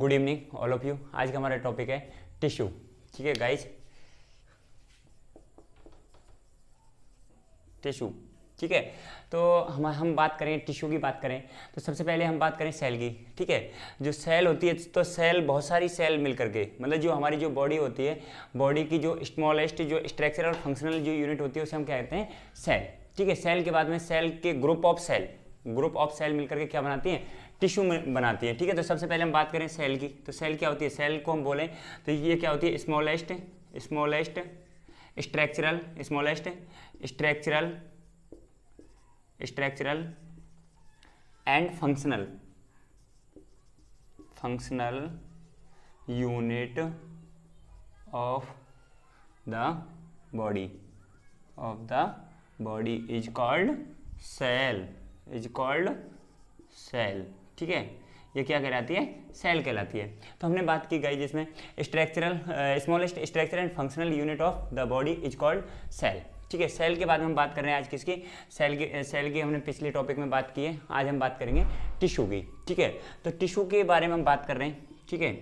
good evening all of you आज का हमारा टॉपिक है टिश्यू ठीक है गाइज टिश्यू ठीक है तो हम हम बात करें टिश्यू की बात करें तो सबसे पहले हम बात करें सेल की ठीक है जो सेल होती है तो सेल बहुत सारी सेल मिल करके मतलब जो हमारी जो बॉडी होती है बॉडी की जो स्मॉलेस्ट जो स्ट्रक्चर और फंक्शनल जो यूनिट होती है उसे हम क्या कहते हैं सेल ठीक है सेल के बाद में सेल के group of cell group of cell मिलकर के क्या बनाती हैं टिश्यू में बनाती है ठीक है तो सबसे पहले हम बात करें सेल की तो सेल क्या होती है सेल को हम बोलें तो ये क्या होती है smallest smallest structural smallest structural structural and functional functional unit of the body of the body is called cell is called cell ठीक है ये क्या कहलाती है सेल कहलाती है तो हमने बात की गई जिसमें structural smallest structure and functional unit of the body is called cell ठीक है सेल के बाद हम बात कर रहे हैं आज किसकी सेल की सेल की हमने पिछले टॉपिक में बात की है आज हम बात करेंगे टिशू की ठीक है तो टिशू के बारे में हम बात कर रहे हैं ठीक है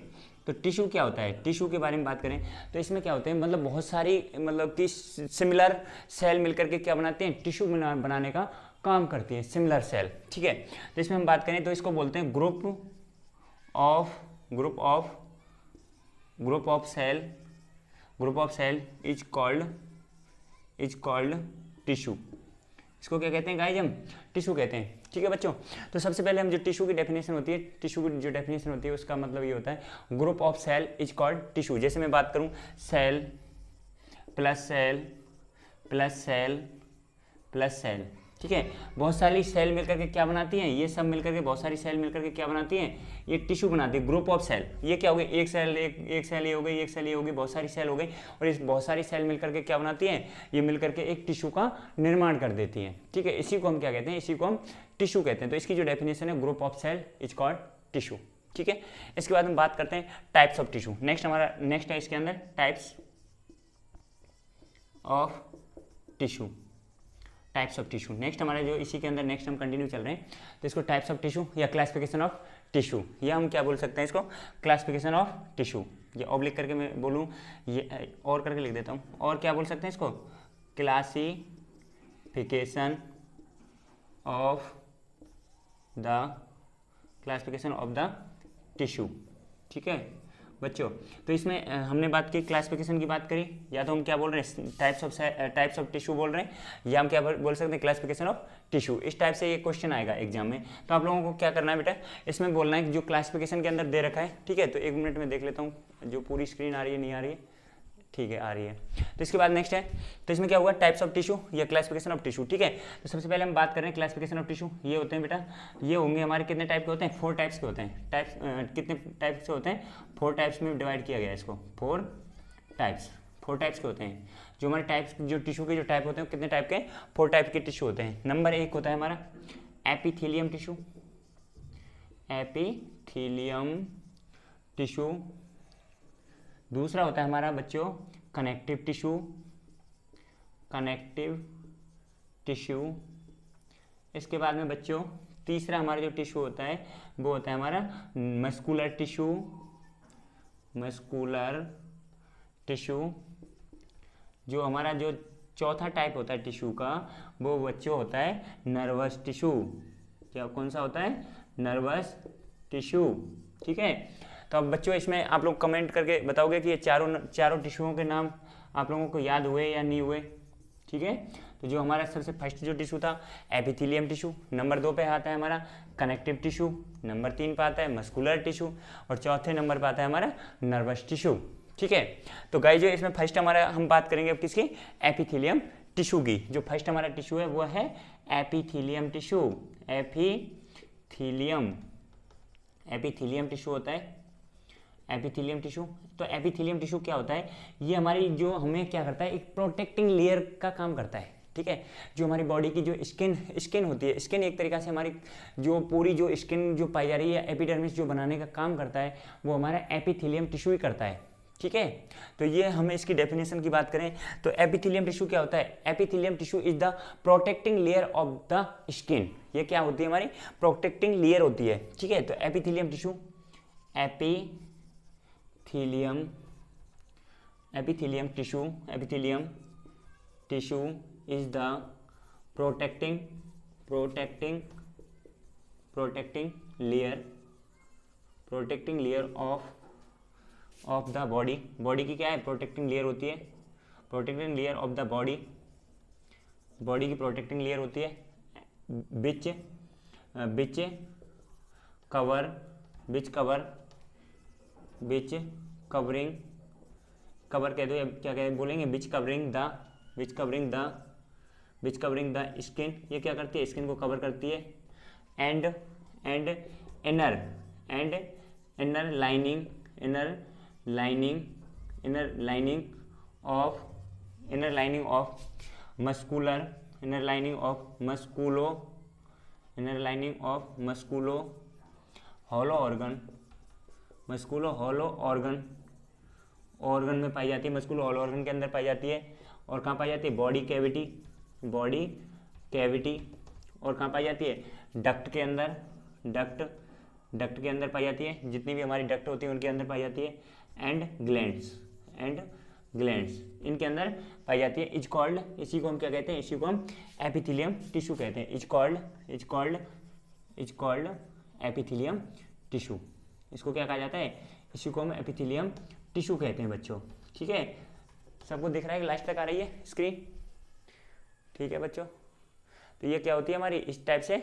तो टिशू क्या होता है टिशू के बारे में बात करें तो इसमें क्या होते हैं मतलब बहुत सारी मतलब कि सिमिलर सेल मिलकर के क्या बनाते हैं टिशू बनाने का काम करती है सिमिलर सेल ठीक है तो इसमें हम बात करें तो इसको बोलते हैं group of group of group of cell group of cell is called is called tissue इसको क्या कहते हैं गाइज हम टिश्यू कहते हैं ठीक है बच्चों तो सबसे पहले हम जो टिश्यू की डेफिनेशन होती है टिश्यू की जो डेफिनेशन होती है उसका मतलब ये होता है group of cell is called tissue जैसे मैं बात करूँ cell plus cell plus cell plus cell ठीक है बहुत सारी सेल मिलकर के क्या बनाती हैं ये सब मिलकर के बहुत सारी सेल मिलकर के क्या बनाती हैं ये टिश्यू बनाती है ग्रुप ऑफ सेल ये क्या हो गई एक सेल एक एक सेल ये हो गई एक सेल ये हो गई बहुत सारी सेल हो गई और इस बहुत सारी सेल मिलकर के क्या बनाती हैं ये मिलकर के एक टिश्यू का निर्माण कर देती हैं ठीक है इसी को हम क्या कहते हैं इसी को हम टिश्यू कहते हैं तो इसकी जो डेफिनेशन है group of cell is called tissue ठीक है इसके बाद हम बात करते हैं टाइप्स ऑफ टिश्यू नेक्स्ट हमारा नेक्स्ट है इसके अंदर types of tissue types of tissue next हमारे जो इसी के अंदर नेक्स्ट हम कंटिन्यू चल रहे हैं तो इसको टाइप्स ऑफ टिश्यू या क्लासिफिकेशन ऑफ टिश्यू या हम क्या बोल सकते हैं इसको क्लासिफिकेशन ऑफ टिश्यू ये ऑब्लिक करके मैं बोलूँ ये और करके लिख देता हूँ और क्या बोल सकते हैं इसको classification of the classification of the tissue ठीक है बच्चों तो इसमें हमने बात की क्लासिफिकेशन की बात करी या तो हम क्या बोल रहे हैं types of types of tissue बोल रहे हैं या हम क्या बोल सकते हैं क्लासिफिकेशन ऑफ टिश्यू इस टाइप से ये क्वेश्चन आएगा एग्जाम में तो आप लोगों को क्या करना है बेटा इसमें बोलना है जो क्लासिफिकेशन के अंदर दे रखा है ठीक है तो एक मिनट में देख लेता हूँ जो पूरी स्क्रीन आ रही है नहीं आ रही है ठीक है आ रही है तो इसके बाद नेक्स्ट है तो इसमें क्या होगा टाइप्स ऑफ टिश्यू या क्लासिफिकेशन ऑफ टिश्यू ठीक है तो सबसे पहले हम बात कर रहे हैं क्लासिफिकेशन ऑफ टिश्यू ये होते हैं बेटा ये होंगे हमारे कितने टाइप के होते हैं फोर टाइप्स के होते हैं टाइप कितने टाइप्स के होते हैं फोर टाइप्स में डिवाइड किया गया है इसको फोर टाइप्स फोर टाइप्स के होते हैं जो हमारे टाइप्स जो टिशू के जो टाइप होते हैं कितने टाइप के फोर टाइप के टिशू होते हैं नंबर एक होता है हमारा एपीथीलियम टिशू एपीथीलियम टिशू दूसरा होता है हमारा बच्चों कनेक्टिव टिश्यू कनेक्टिव टिश्यू इसके बाद में बच्चों तीसरा हमारा जो टिश्यू होता है वो होता है हमारा मस्कुलर टिश्यू मस्कुलर टिश्यू जो हमारा जो चौथा टाइप होता है टिश्यू का वो बच्चों होता है नर्वस टिश्यू क्या कौन सा होता है नर्वस टिश्यू ठीक है तो अब बच्चों इसमें आप लोग कमेंट करके बताओगे कि ये चारों चारों टिशुओं के नाम आप लोगों को याद हुए या नहीं हुए ठीक है तो जो हमारा सबसे फर्स्ट जो टिशू था एपिथीलियम टिशू नंबर दो पे आता है हमारा कनेक्टिव टिशू नंबर तीन पे आता है मस्कुलर टिशू और चौथे नंबर पे आता है हमारा नर्वस टिशू ठीक है तो गाय जो इसमें फर्स्ट हमारा हम बात करेंगे अब किसकी एपिथीलियम टिशू की जो फर्स्ट हमारा टिशू है वो है epithelium tissue epithelium epithelium tissue होता है एपिथिलियम टिश्यू तो एपिथिलियम टिश्यू क्या होता है ये हमारी जो हमें क्या करता है एक प्रोटेक्टिंग लेयर का काम करता है ठीक है जो हमारी बॉडी की जो स्किन स्किन होती है स्किन एक तरीका से हमारी जो पूरी जो स्किन जो पाई जा रही है एपिडर्मिस जो बनाने का काम करता है वो हमारा एपिथिलियम टिश्यू ही करता है ठीक है तो ये हम इसकी डेफिनेशन की बात करें तो एपिथिलियम टिश्यू क्या होता है epithelium tissue is the protecting layer of the skin ये क्या होती है हमारी प्रोटेक्टिंग लेयर होती है ठीक है तो epithelium tissue epi epithelium epithelium tissue epithelium tissue is the protecting protecting protecting layer protecting layer of of the body body की क्या है प्रोटेक्टिंग लेयर होती है protecting layer of the body body की प्रोटेक्टिंग लेयर होती है which which cover which cover which covering cover कह दो क्या कह बोलेंगे which covering the which covering the which covering the skin ये क्या करती है स्किन को कवर करती है and and inner and inner lining inner lining inner lining of inner lining of muscular inner lining of musculo inner lining of musculo hollow organ musculo hollow organ organ में पाई जाती है मस्कुल all organ के अंदर पाई जाती है और कहाँ पाई जाती है बॉडी कैविटी बॉडी कैविटी और कहाँ पाई जाती है डक्ट के अंदर डक्ट डक्ट के अंदर पाई जाती है जितनी भी हमारी डक्ट होती है उनके अंदर पाई जाती है एंड ग्लैंड्स एंड ग्लैंड्स इनके अंदर पाई जाती है इज कॉल्ड इसी को हम क्या कहते हैं इसी को हम एपिथिलियम टिश्यू कहते हैं is called is called is called epithelium tissue इसको क्या कहा जाता है इसी को हम एपिथिलियम टिश्यू कहते हैं बच्चों ठीक है सबको दिख रहा है कि लास्ट तक आ रही है स्क्रीन ठीक है बच्चों तो ये क्या होती है हमारी इस टाइप से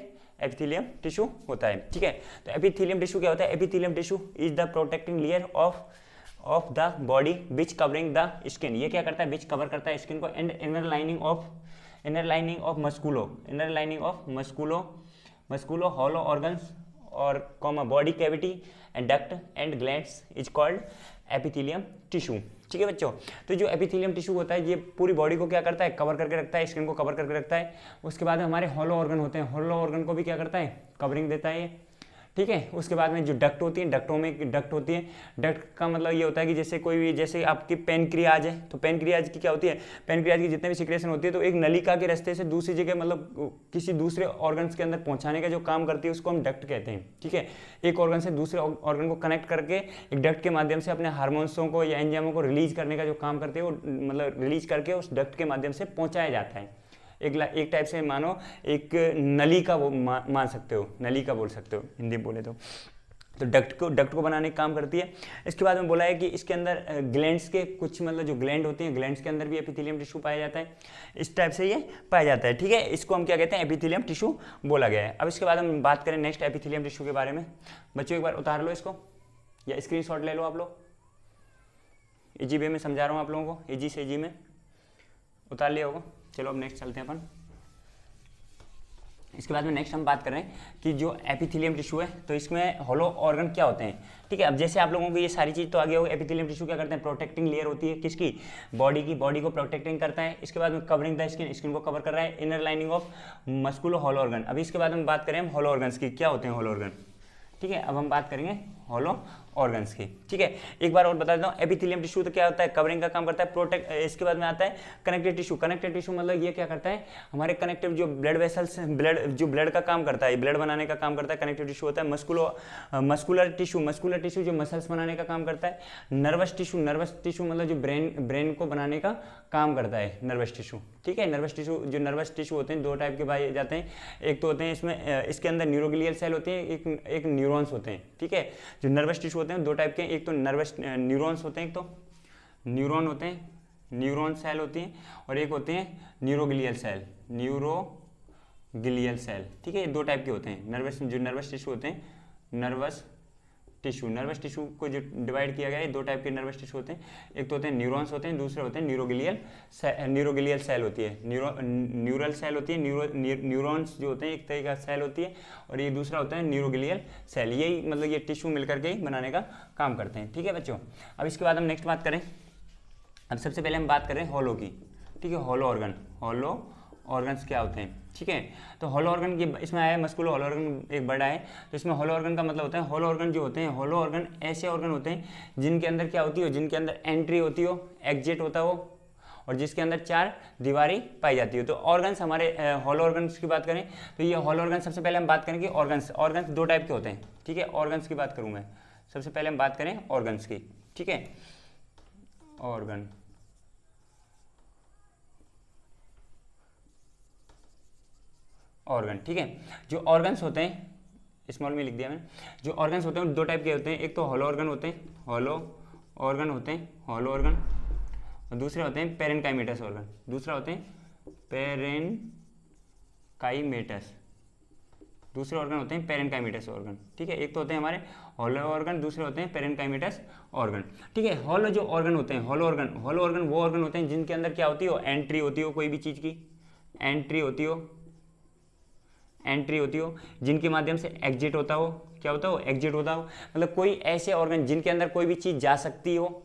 एपिथीलियम टिश्यू होता है ठीक है तो एपिथीलियम टिश्यू क्या होता है epithelium tissue is the protecting layer of of the body which covering the skin ये क्या करता है विच कवर करता है स्किन को and inner lining of inner lining of musculo inner lining of musculo musculo hollow organs और comma body cavity and duct and gland is called epithelium tissue ठीक है बच्चों तो जो एपिथिलियम टिश्यू होता है ये पूरी बॉडी को क्या करता है कवर करके रखता है स्किन को कवर करके रखता है उसके बाद हमारे हॉलो ऑर्गन होते हैं हॉलो ऑर्गन को भी क्या करता है कवरिंग देता है ठीक है उसके बाद में जो डक्ट होती है डक्टों में डक्ट होती है डक्ट का मतलब ये होता है कि जैसे कोई भी जैसे आपकी पेनक्रियाज है तो पेनक्रियाज की क्या होती है पेनक्रियाज की जितने भी सिक्रेशन होती है तो एक नलिका के रास्ते से दूसरी जगह मतलब किसी दूसरे ऑर्गन्स के अंदर पहुंचाने का जो काम करती है उसको हम डक्ट कहते हैं ठीक है एक ऑर्गन से दूसरे ऑर्गन को कनेक्ट करके एक डक्ट के माध्यम से अपने हारमोन्सों को या एंजामों को रिलीज करने का जो काम करते हैं वो मतलब रिलीज करके उस डक्ट के माध्यम से पहुँचाया जाता है एक एक टाइप से मानो एक नली का वो मा, मान सकते हो नली का बोल सकते हो हिंदी बोले तो तो डक्ट को डक्ट को बनाने का काम करती है इसके बाद में बोला है कि इसके अंदर ग्लैंड्स के कुछ मतलब जो ग्लैंड होते हैं ग्लैंड्स के अंदर भी एपिथेलियम टिश्यू पाया जाता है इस टाइप से ये पाया जाता है ठीक है इसको हम क्या कहते हैं एपिथेलियम टिश्यू बोला गया है अब इसके बाद हम बात करें नेक्स्ट एपिथेलियम टिश्यू के बारे में बच्चों एक बार उतार लो इसको या स्क्रीन ले लो आप लोग ईजी वे में समझा रहा हूँ आप लोगों को ईजी से ईजी में उतार लिया होगा चलो अब नेक्स्ट चलते हैं अपन इसके बाद में नेक्स्ट हम बात कर रहे हैं कि जो एपिथिलियम टिश्यू है तो इसमें होलो ऑर्गन क्या होते हैं ठीक है अब जैसे आप लोगों को ये सारी चीज़ तो आगे होगी एपिथिलियम टिश्यू क्या करते हैं प्रोटेक्टिंग लेयर होती है किसकी बॉडी की बॉडी को प्रोटेक्टिंग करता है इसके बाद में कवरिंग द स्किन स्किन को कवर कर रहा है inner lining of musculo hollow organ अभी इसके बाद हम बात करें हम होलो ऑर्गन की क्या होते हैं होलो ऑर्गन ठीक है अब हम बात करेंगे होलो ऑर्गन्स की ठीक है एक बार और बता देता हूँ एपिथिलियम टिश्यू तो क्या होता है कवरिंग का काम करता है प्रोटेक्ट इसके बाद में आता है कनेक्टिव टिश्यू कनेक्टिव टिश्यू मतलब ये क्या करता है हमारे कनेक्टिव जो ब्लड वेसल्स ब्लड जो ब्लड का काम करता है ब्लड बनाने का काम करता है कनेक्टिव टिश्यू होता है musculo muscular tissue muscular tissue जो मसल्स बनाने का काम करता है नर्वस टिश्यू नर्वस टिश्यू मतलब जो ब्रेन ब्रेन को बनाने का काम करता है नर्वस टिश्यू ठीक है नर्वस टिश्यू जो नर्वस टिश्यू होते हैं दो टाइप के पाए जाते हैं एक तो होते हैं इसमें इसके अंदर न्यूरोग्लियल सेल होते हैं एक एक न्यूरॉन्स होते हैं ठीक है जो नर्वस टिश्यू होते हैं दो टाइप के एक तो नर्वस न्यूरॉन्स होते हैं एक तो न्यूरॉन होते हैं न्यूरॉन सेल होती हैं और एक होते हैं न्यूरोगलियल सेल न्यूरोग्लियल सेल ठीक है ये दो टाइप के होते हैं नर्वस जो नर्वस टिश्यू होते हैं नर्वस टिश्यू नर्वस टिश्यू को जो डिवाइड किया गया है दो टाइप के नर्वस टिश्यू होते हैं एक तो होते हैं न्यूरॉन्स होते हैं दूसरे होते हैं न्यूरोगिलियल से, न्यूरोगिलियल सेल होती है न्यूरो न्यूरल सेल होती है न्यूरो न्यूरॉन्स जो होते हैं एक तरीके का सेल होती है और ये दूसरा होता है न्यूरोगिलियल सेल यही मतलब ये टिश्यू मिलकर के ही बनाने का काम करते हैं ठीक है बच्चों अब इसके बाद हम नेक्स्ट बात करें अब सबसे पहले हम बात करें हॉलो की ठीक है हॉलो ऑर्गन हॉलो ऑर्गन्स क्या होते हैं ठीक है तो हॉलो ऑर्गन की इसमें आया है मस्कुलो हॉलो ऑर्गन एक बड़ा है तो इसमें हॉलो ऑर्गन का मतलब होता है हॉलो ऑर्गन जो होते हैं हॉलो ऑर्गन ऐसे ऑर्गन होते हैं जिनके अंदर क्या होती हो जिनके अंदर एंट्री होती हो एग्जिट होता हो और जिसके अंदर चार दीवारी पाई जाती हो तो ऑर्गन्स हमारे हॉलो ऑर्गन्स की बात करें तो ये हॉलो ऑर्गन सबसे पहले हम बात करेंगे ऑर्गन्स ऑर्गन्स दो टाइप के होते हैं ठीक है ऑर्गन्स की बात करूँ मैं सबसे पहले हम बात करें ऑर्गन्स की ठीक है ऑर्गन ऑर्गन ठीक है जो ऑर्गन्स होते हैं स्मॉल में लिख दिया मैंने जो ऑर्गन्स होते हैं दो टाइप के होते हैं एक तो हॉलो ऑर्गन होते हैं हॉलो ऑर्गन होते हैं हॉलो ऑर्गन और दूसरे होते हैं पेरेंटकाइमेटस ऑर्गन दूसरा होते हैं पेरेंटकाइमेटस दूसरे ऑर्गन होते हैं पेरेंटकाइमेटस ऑर्गन ठीक है एक तो होते हैं हमारे हॉलो ऑर्गन दूसरे होते हैं पेरेंटकाइमेटस ऑर्गन ठीक है हॉलो जो ऑर्गन होते हैं हॉलो ऑर्गन हॉलो ऑर्गन वो ऑर्गन होते हैं जिनके अंदर क्या होती हो एंट्री होती हो कोई भी चीज़ की एंट्री होती हो एंट्री होती हो जिनके माध्यम से एग्जिट होता हो क्या होता हो एग्जिट होता हो मतलब कोई ऐसे ऑर्गन जिनके अंदर कोई भी चीज़ जा सकती हो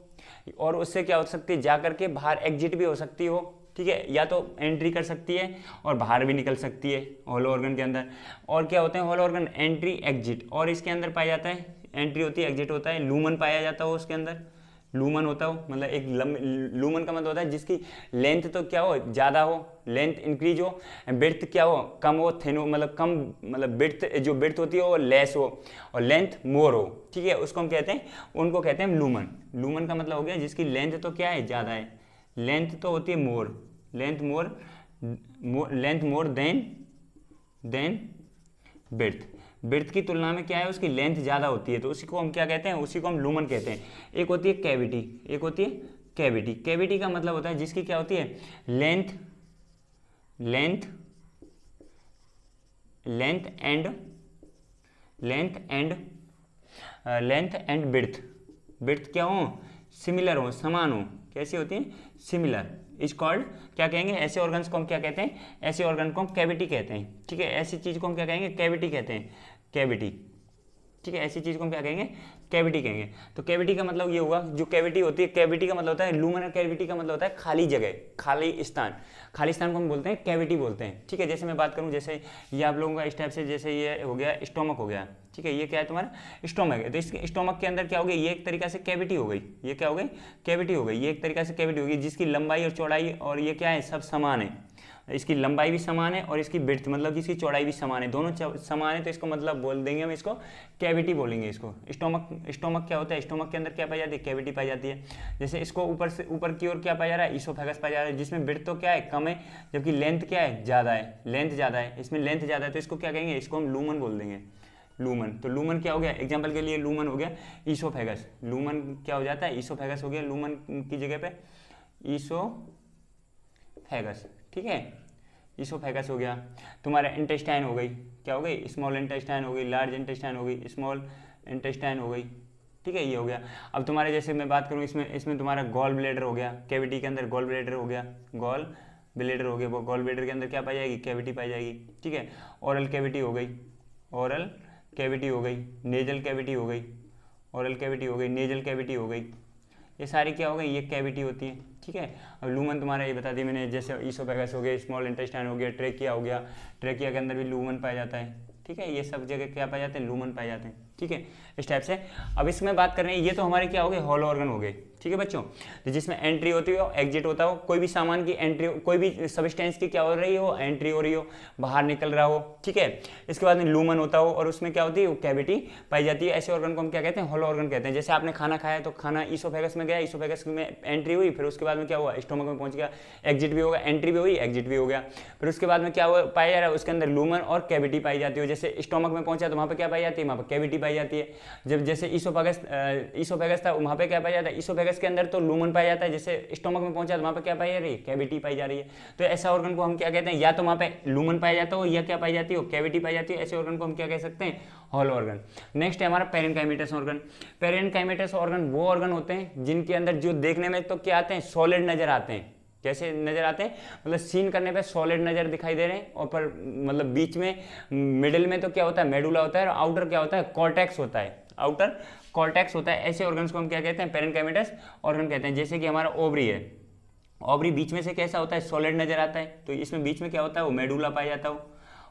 और उससे क्या हो सकती है जा करके बाहर एग्जिट भी हो सकती हो ठीक है या तो एंट्री कर सकती है और बाहर भी निकल सकती है होल ऑर्गन के अंदर और क्या होते हैं होल ऑर्गन एंट्री एग्जिट और इसके अंदर पाया जाता है एंट्री होती है एग्जिट होता है लूमन पाया जाता हो उसके अंदर लूमन होता हो मतलब एक लम, लूमन का मतलब होता है जिसकी लेंथ तो क्या हो ज़्यादा हो लेंथ इंक्रीज हो ब्रथ क्या हो कम हो थिन हो मतलब कम मतलब ब्रथ जो ब्रथ होती है हो, वो लेस हो और लेंथ मोर हो ठीक है उसको हम कहते हैं उनको कहते हैं लूमन लूमन का मतलब हो गया जिसकी लेंथ तो क्या है ज़्यादा है लेंथ तो होती है more length more length more than than breadth वृत्त की तुलना में क्या है उसकी लेंथ ज़्यादा होती है तो उसी को हम क्या कहते हैं उसी को हम लूमन कहते हैं एक होती है कैविटी एक होती है कैविटी कैविटी का मतलब होता है जिसकी क्या होती है length length length and length and length and breadth breadth क्या हो सिमिलर हो समान हो कैसी होती है सिमिलर इज कॉल्ड क्या कहेंगे ऐसे ऑर्गन्स को हम क्या कहते हैं ऐसे ऑर्गन को हम कैविटी कहते हैं ठीक है ऐसी चीज़ को हम क्या कहेंगे कैविटी कहते हैं कैविटी ठीक है ऐसी चीज़ को हम क्या कहेंगे कैविटी कहेंगे तो कैविटी का मतलब ये होगा जो कैविटी होती है कैविटी का मतलब होता है लूमन कैविटी का मतलब होता है खाली जगह खाली स्थान खाली स्थान को हम बोलते हैं कैविटी बोलते हैं ठीक है जैसे मैं बात करूँ जैसे ये आप लोगों का इस टाइप से जैसे ये हो गया स्टोमक हो गया ठीक है ये क्या है तुम्हारा स्टोमक है तो इसके स्टोमक के अंदर क्या हो गया ये एक तरीका से कैविटी हो गई ये क्या हो गई कैविटी हो गई ये एक तरीका से कैविटी हो गई जिसकी लंबाई और चौड़ाई और ये क्या है सब समान है इसकी लंबाई भी समान है और इसकी ब्रिथ मतलब कि इसकी चौड़ाई भी समान है दोनों समान है तो इसको मतलब बोल देंगे हम इसको कैविटी बोलेंगे इसको स्टोमक स्टोमक क्या होता है स्टोमक के अंदर क्या पाई जाती है कैविटी पाई जाती है जैसे इसको ऊपर से ऊपर की ओर क्या पाया जा रहा है ईसोफेगस पाया जा रहा है जिसमें ब्रिथ तो क्या है कम है जबकि लेंथ क्या है ज़्यादा है लेंथ ज़्यादा है इसमें लेंथ ज़्यादा है तो इसको क्या कहेंगे इसको हम लूमन बोल देंगे लूमन तो लूमन क्या हो गया एग्जाम्पल के लिए लूमन हो गया ईसोफेगस लूमन क्या हो जाता है ईसोफेगस हो गया लूमन की जगह पे ईसो फैगस ठीक है इसोफेगस हो गया तुम्हारा इंटेस्टाइन हो गई क्या हो गई स्मॉल इंटेस्टाइन हो गई लार्ज इंटेस्टाइन हो गई स्मॉल इंटेस्टाइन हो गई ठीक है ये हो गया अब तुम्हारे जैसे मैं बात करूँ इसमें इसमें तुम्हारा गोल ब्लेडर हो गया कैविटी के अंदर गोल ब्लेडर हो गया गोल ब्लेडर हो गया वो गॉल ब्लेडर के अंदर क्या पाई जाएगी कैविटी पाई जाएगी ठीक है औरल कैविटी हो गई औरल कैविटी हो गई नेजल कैविटी हो गई औरल कैविटी हो गई नेजल कैविटी हो गई ये सारी क्या हो गई ये कैविटी होती है ठीक है अब लूमन तुम्हारा ये बता दिया मैंने जैसे ईसोपैगस हो गया स्मॉल इंटेस्टाइन हो गया ट्रेकिया हो गया ट्रेकिया के अंदर भी लूमन पाया जाता है ठीक है ये सब जगह क्या पाए जाते हैं लूमन पाए जाते हैं ठीक है स्टेप्स है अब इसमें बात कर रहे हैं ये तो हमारे क्या हो गए हॉलो ऑर्गन हो गए ठीक है बच्चों तो जिसमें एंट्री होती हो एग्जिट होता हो कोई भी सामान की एंट्री कोई भी सबस्टेंस की क्या हो रही हो एंट्री हो रही हो बाहर निकल रहा हो ठीक है इसके बाद में लूमन होता हो और उसमें क्या होती है कैविटी पाई जाती है ऐसे ऑर्गन को हम क्या कहते हैं हॉलो ऑर्गन कहते हैं जैसे आपने खाना खाया तो खाना ईसोफेगस में गया ईसोफेगस में एंट्री हुई फिर उसके बाद में क्या हुआ स्टोमक में पहुंच गया एग्जिट भी होगा एंट्री भी हुई एग्जिट भी हो गया फिर उसके बाद में क्या हुआ पाया जा रहा है उसके अंदर लूमन और कैविटी पाई जाती है जैसे स्टोमक में पहुंचा तो वहां पर क्या पाई जाती है वहां पर कैविटी पाई जाती है जब जैसे ईसोफेगस ईसोफेगस था वहाँ पे क्या पाया जाता है ईसोफेगस के अंदर तो लूमन पाया जाता है जैसे स्टोमक में पहुंचा तो वहाँ पर क्या पाई जा रही है कैविटी पाई जा रही है तो ऐसा ऑर्गन को हम क्या कहते हैं या तो वहाँ पे लूमन पाया जाता हो या क्या पाई जाती हो कैविटी पाई जाती है ऐसे ऑर्गन को हम क्या कह सकते हैं हॉल ऑर्गन नेक्स्ट है हमारा पेरेंकाइमेटस ऑर्गन पेरेंकाइमेटस ऑर्गन वो ऑर्गन होते हैं जिनके अंदर जो देखने में तो क्या आते हैं सॉलिड नजर आते हैं कैसे नज़र आते हैं मतलब सीन करने पे सॉलिड नज़र दिखाई दे रहे हैं और पर मतलब बीच में मिडिल में तो क्या होता है मेडुला होता है और आउटर क्या होता है कॉर्टेक्स होता है आउटर कॉर्टेक्स होता है ऐसे ऑर्गन्स को हम क्या कहते हैं पेरन कैमेटस ऑर्गन कहते हैं जैसे कि हमारा ओबरी है ओबरी बीच में से कैसा होता है सॉलिड नज़र आता है तो इसमें बीच में क्या होता है वो मेडुला पाया जाता हो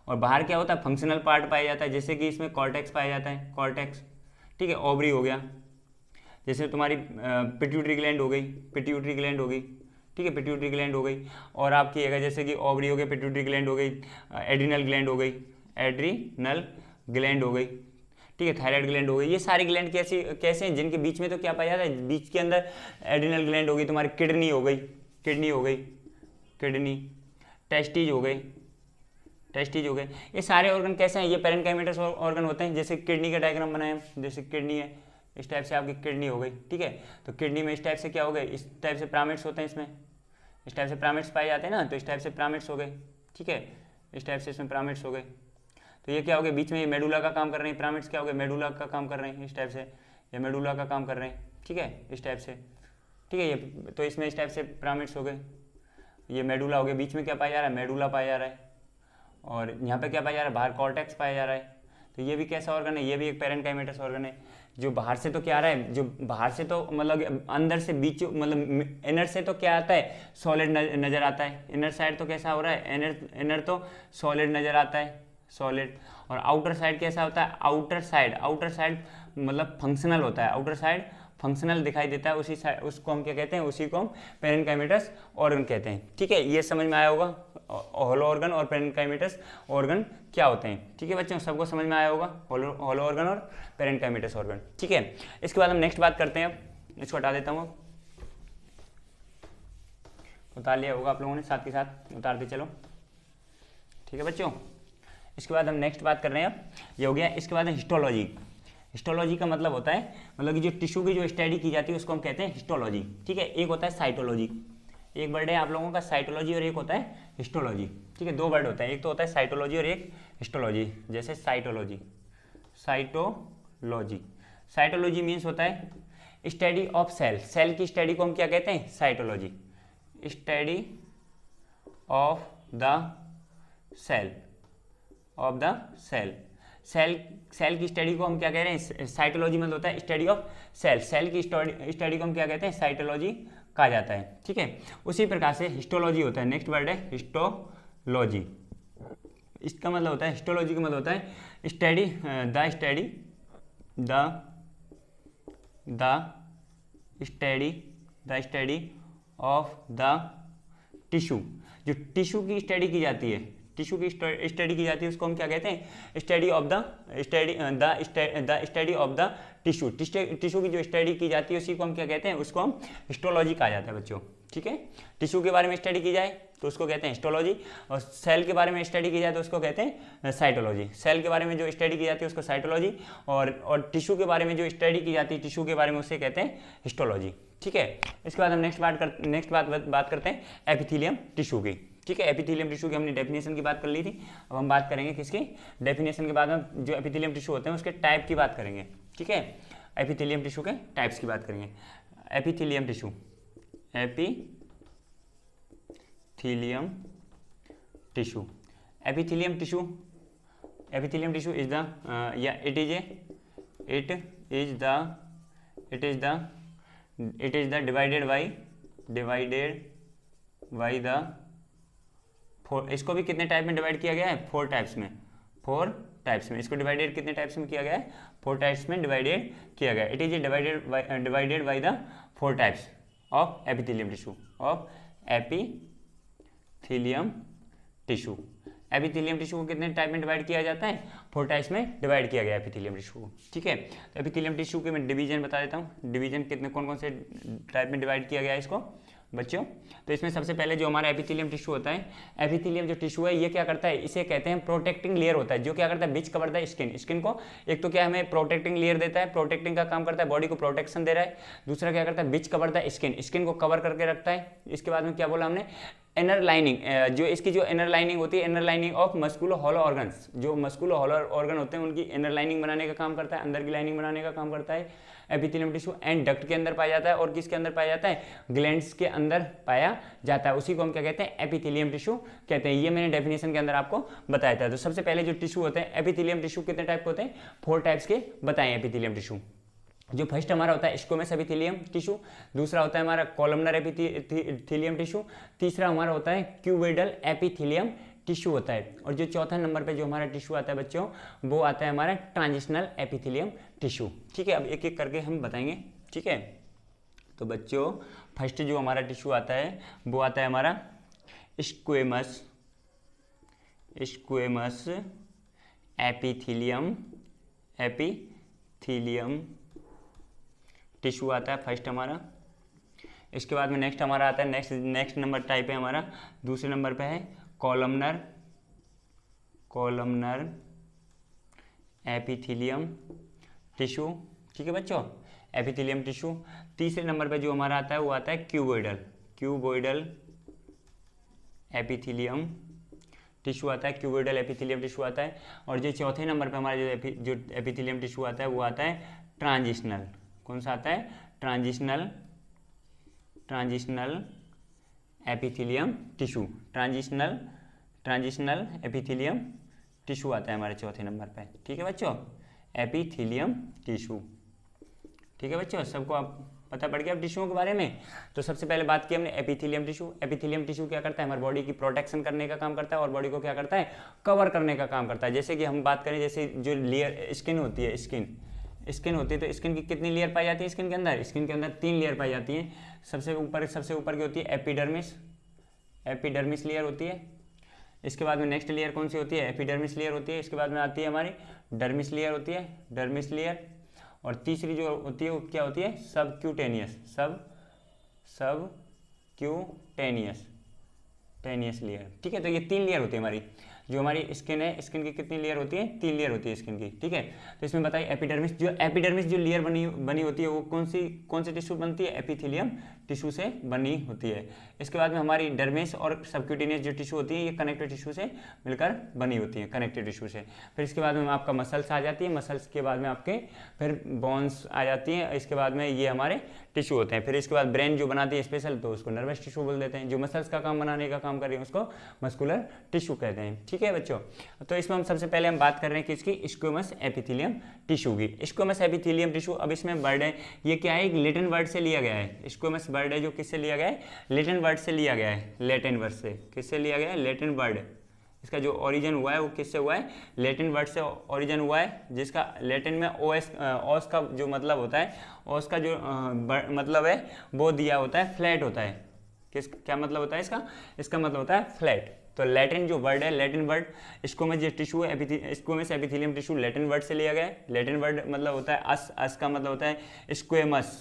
और बाहर क्या होता है फंक्शनल पार्ट पाया जाता है जैसे कि इसमें कॉर्टेक्स पाया जाता है कॉर्टेक्स ठीक है ओबरी हो गया जैसे तुम्हारी पिट्यूटरी ग्लैंड हो गई पिट्यूटरी ग्लैंड हो गई ठीक है पिट्यूटरी ग्लैंड हो गई और आपकी अगर जैसे कि ओवरी हो गई पिट्यूटरी ग्लैंड हो गई एड्रिनल ग्लैंड हो गई एड्रीनल ग्लैंड हो गई ठीक है थायराइड ग्लैंड हो गई ये सारी ग्लैंड कैसी कैसे हैं जिनके बीच में तो क्या पाया जाता है बीच के अंदर एड्रिनल ग्लैंड हो गई तुम्हारी किडनी हो गई किडनी हो गई किडनी टेस्टीज हो गई टेस्टीज हो गए ये सारे ऑर्गन कैसे हैं ये पेरेंट ऑर्गन होते हैं जैसे किडनी का डायग्राम बनाए जैसे किडनी है इस टाइप से आपकी किडनी हो गई ठीक है तो किडनी में इस टाइप से क्या हो गए इस टाइप से प्रामिट्स होते हैं इसमें इस टाइप से प्रामिट्स पाए जाते हैं ना तो इस टाइप से प्रामिट्स हो गए ठीक है इस टाइप से इसमें प्रामिड्स हो गए तो ये क्या हो गया बीच में ये मेडुला का काम कर रहे हैं प्रामिट्स क्या हो गए मेडुला का काम कर रहे हैं इस टाइप से ये मेडुला का काम कर रहे हैं ठीक है इस टाइप से ठीक है ये तो इसमें इस टाइप से प्रामिट्स हो गए ये मेडुला हो गया बीच में क्या पाया जा रहा है मेडुला पाया जा रहा है और यहाँ पर क्या पाया जा रहा है बाहर कॉर्टेक्स पाया जा रहा है तो ये भी कैसा ऑर्गन है ये भी एक पेरेंट ऑर्गन है जो बाहर से तो क्या आ रहा है जो बाहर से तो मतलब अंदर से बीच मतलब इनर से तो क्या आता है सॉलिड नज़र आता है इनर साइड तो कैसा हो रहा है इनर इनर तो सॉलिड नज़र आता है सॉलिड और आउटर साइड कैसा होता है आउटर साइड आउटर साइड मतलब फंक्शनल होता है आउटर साइड फंक्शनल दिखाई देता है उसी उसको हम क्या कहते हैं उसी को हम पेरेंट काइमेटस ऑर्गन कहते हैं ठीक है ये समझ में आया होगा होलो ऑर्गन और पेरेंट काइमेटस ऑर्गन क्या होते हैं ठीक है बच्चों सबको समझ में आया होगा होलो होलो ऑर्गन और पेरेंट काइमेटस ऑर्गन ठीक है इसके बाद हम नेक्स्ट बात करते हैं अब इसको हटा देता हूँ उतार लिया होगा आप लोगों ने साथ के साथ उतार दे चलो ठीक है बच्चों इसके बाद हम नेक्स्ट बात कर रहे हैं ये हो गया इसके बाद हिस्टोलॉजी हिस्टोलॉजी का मतलब होता है मतलब कि जो टिश्यू की जो स्टडी की जाती है उसको हम कहते हैं हिस्टोलॉजी ठीक है एक होता है साइटोलॉजी एक वर्ड है आप लोगों का साइटोलॉजी और एक होता है हिस्टोलॉजी ठीक है दो वर्ड होता है एक तो होता है साइटोलॉजी और एक हिस्टोलॉजी जैसे साइटोलॉजी साइटोलॉजी साइटोलॉजी मीन्स होता है स्टडी ऑफ सेल सेल की स्टडी को हम क्या कहते हैं cytology study of the cell of the cell cell cell की स्टडी को हम क्या कह रहे हैं साइटोलॉजी मतलब तो होता है स्टडी ऑफ सेल सेल की स्टडी को हम क्या कहते हैं साइटोलॉजी कहा जाता है ठीक है उसी प्रकार से हिस्टोलॉजी होता है नेक्स्ट वर्ड है हिस्टोलॉजी इसका मतलब होता है हिस्टोलॉजी का मतलब होता है study the study the the study the study of the tissue जो टिश्यू की स्टडी की जाती है टिश्यू की स्टडी की जाती है उसको हम क्या कहते हैं study of the study the the study of the tissue tissue की जो स्टडी की जाती है उसी को हम क्या कहते हैं उसको हम हिस्टोलॉजी कहा जाता है बच्चों ठीक है टिश्यू के बारे में स्टडी की जाए तो उसको कहते हैं हिस्टोलॉजी और सेल के बारे में स्टडी की जाए तो उसको कहते हैं साइटोलॉजी सेल के बारे में जो स्टडी की जाती है उसको साइटोलॉजी और और टिश्यू के बारे में जो स्टडी की जाती है टिश्यू के बारे में उसे कहते हैं हिस्टोलॉजी ठीक है इसके बाद हम नेक्स्ट बात कर नेक्स्ट बात बात करते हैं एपिथीलियम टिश्यू की ठीक है एपिथेलियम टिश्यू की हमने डेफिनेशन की बात कर ली थी अब हम बात करेंगे किसकी डेफिनेशन के बाद हम जो एपिथेलियम टिश्यू होते हैं उसके टाइप की बात करेंगे ठीक है एपिथेलियम टिश्यू के टाइप्स की बात करेंगे epithelium tissue epithelium tissue epithelium tissue epithelium tissue is the या it is a it is the it is the it is the divided by divided by the four इसको भी कितने type में divide किया गया है फोर टाइप्स में four types में इसको डिवाइडेड कितने टाइप्स में किया गया है फोर टाइप्स में डिवाइडेड किया गया it is divided divided by the four types of epithelium tissue of epithelium tissue epithelium tissue को कितने टाइप में डिवाइड किया जाता है फोर टाइप्स में डिवाइड किया गया एपिथिलियम टिश्यू को ठीक है तो एपिथेलियम टिश्यू के मैं डिवीजन बता देता हूँ डिवीजन कितने कौन कौन से टाइप में डिवाइड किया गया है इसको बच्चों तो इसमें सबसे पहले जो हमारा एपिथिलियम टिश्यू होता है एपिथिलियम जो टिश्यू है ये क्या करता है इसे कहते हैं प्रोटेक्टिंग लेयर होता है जो क्या करता है बीच कवरता है स्किन स्किन को एक तो क्या हमें प्रोटेक्टिंग लेयर देता है प्रोटेक्टिंग का काम करता है बॉडी को प्रोटेक्शन दे रहा है दूसरा क्या करता है बीच कवरता है स्किन स्किन को कवर करके रखता है इसके बाद में क्या बोला हमने इनर लाइनिंग जो इसकी जो इनर लाइनिंग होती है inner lining of musculo hollow organs जो मस्कुलो हॉलो ऑर्गन होते हैं उनकी इनर लाइनिंग बनाने का काम करता है अंदर की लाइनिंग बनाने का काम करता है एपिथिलियम टिश्यू एंड डक्ट के अंदर पाया जाता है और किसके अंदर पाया जाता है ग्लैंड्स के अंदर पाया जाता है उसी को हम क्या कहते हैं एपिथिलियम टिश्यू कहते हैं ये मैंने डेफिनेशन के अंदर आपको बताया था तो सबसे पहले जो टिश्यू होते हैं एपिथिलियम टिश्यू कितने टाइप के होते हैं फोर टाइप्स के बताए एपिथिलियम टिश्यू जो फर्स्ट हमारा होता है स्कोमेस एपिथिलियम टिश्यू दूसरा होता है हमारा कॉलमनर एपिथिलियम टिश्यू तीसरा हमारा होता है क्यूवेडल एपिथिलियम टिश्यू होता है और जो चौथा नंबर पे जो हमारा टिश्यू आता है बच्चों वो आता है हमारा ट्रांजिशनल एपिथिलियम टिश्यू ठीक है अब एक एक करके हम बताएंगे ठीक है तो बच्चों फर्स्ट जो हमारा टिश्यू आता है वो आता है हमारा squamous squamous epithelium epithelium tissue आता है फर्स्ट हमारा इसके बाद में नेक्स्ट हमारा आता है नेक्स्ट नेक्स्ट नंबर टाइप है हमारा दूसरे नंबर पे है कॉलमनर कॉलमनर एपीथीलियम टिश्यू ठीक है बच्चों एपिथिलियम टिश्यू तीसरे नंबर पे जो हमारा आता है वो आता है क्यूबोइडल क्यूबोइडल एपिथिलियम टिश्यू आता है क्यूबोइडल एपिथिलियम टिश्यू आता है और जो चौथे नंबर पे हमारा जो जो एपिथिलियम टिश्यू आता है वो आता है ट्रांजिशनल कौन सा आता है transitional transitional epithelium tissue transitional transitional epithelium tissue आता है हमारे चौथे नंबर पर ठीक है बच्चों एपिथिलियम टिश्यू ठीक है बच्चों सबको आप पता पड़ गया अब टिश्यूओं के बारे में तो सबसे पहले बात की हमने एपिथिलियम टिश्यू एपिथिलियम टिश्यू क्या करता है हमारे बॉडी की प्रोटेक्शन करने का काम करता है और बॉडी को क्या करता है कवर करने का काम करता है जैसे कि हम बात करें जैसे जो लेयर स्किन होती है स्किन स्किन होती है तो स्किन की कितनी लेयर पाई जाती है स्किन के अंदर स्किन के अंदर तीन लेयर पाई जाती है सबसे ऊपर सबसे ऊपर की होती है एपिडर्मिस एपिडर्मिस लेयर होती है इसके बाद में नेक्स्ट लेयर कौन सी होती है एपिडर्मिस लेयर होती है इसके बाद में आती है हमारी डर्मिस लेयर होती है डर्मिस लेयर और तीसरी जो होती है वो क्या होती है सब क्यूटेनियस सब सब क्यूटेनियस टेनियस लेयर ठीक है तो ये तीन लेयर होती है हमारी जो हमारी स्किन है स्किन की कितनी लेयर होती है तीन लेयर होती है स्किन की ठीक है तो इसमें बताइए एपिडर्मिस जो एपिडर्मिस जो लेयर बनी बनी होती है वो कौन सी कौन सी टिश्यू बनती है एपिथिलियम टिश्यू से बनी होती है इसके बाद में हमारी डरमेस और सबक्यूटेनियस जो टिश्यू होती है ये कनेक्टेड टिश्यू से मिलकर बनी होती है कनेक्टेड टिश्यू से फिर इसके बाद में आपका मसल्स आ जाती है मसल्स के बाद में आपके फिर बॉन्स आ जाती है इसके बाद में ये हमारे टिश्यू होते हैं फिर इसके बाद ब्रेन जो बनाती है स्पेशल तो उसको नर्वस टिश्यू बोल देते हैं जो मसल्स का काम बनाने का काम कर रही है उसको मस्कुलर टिश्यू कहते हैं ठीक है बच्चों तो इसमें हम सबसे पहले हम बात कर रहे हैं कि इसकी स्क्वेमस एपिथिलियम टिश्यू की स्क्वेमस एपिथिलियम टिश्यू अब इसमें वर्ड है ये क्या है एक लेटिन वर्ड से लिया गया है स्क्वेमस वर्ड है जो किससे लिया गया है लेटिन वर्ड से लिया गया है लेटिन वर्ड से किससे लिया गया है लेटिन वर्ड इसका जो ओरिजिन हुआ है वो किससे हुआ है लेटिन वर्ड से ओरिजिन हुआ है जिसका लेटिन में ओ एस ओस का जो मतलब होता है ओस का जो बर, मतलब है वो दिया होता है फ्लैट होता है किस क्या मतलब होता है इसका इसका मतलब होता है फ्लैट तो लैटिन जो वर्ड है लैटिन वर्ड इसको में जो टिश्यू है squamous epithelium tissue Latin word से लिया गया है लैटिन वर्ड मतलब होता है अस अस का मतलब होता है स्क्वेमस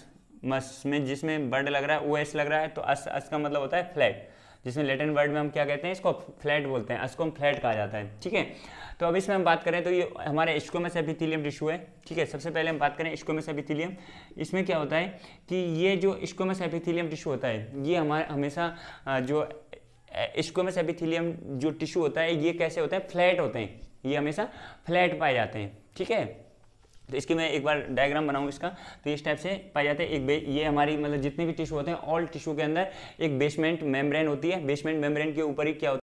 मस में जिसमें वर्ड लग रहा है ओ एस लग रहा है तो अस अस का मतलब होता है फ्लैट जिसमें लेटिन वर्ड में हम क्या कहते हैं इसको फ्लैट बोलते हैं अस को हम फ्लैट कहा जाता है ठीक है तो अब इसमें हम बात करें तो ये हमारे स्कोमस एपिथिलियम टिश्यू है ठीक है सबसे पहले हम बात करें स्कोमस एपिथिलियम इसमें क्या होता है कि ये जो स्कोमस एपिथिलियम टिश्यू होता है ये हमारे हमेशा जो स्कोमस एपिथिलियम जो टिश्यू होता है ये कैसे होता है फ्लैट होते हैं ये हमेशा फ्लैट पाए जाते हैं ठीक है तो इसकी मैं एक बार डायग्राम बनाऊँ इसका तो इस टाइप से पाए जाते हैं एक ये हमारी मतलब जितने भी टिश्यू होते हैं ऑल टिश्यू के अंदर एक बेसमेंट मेम्ब्रेन होती है बेसमेंट मेम्ब्रेन के ऊपर ही क्या होता है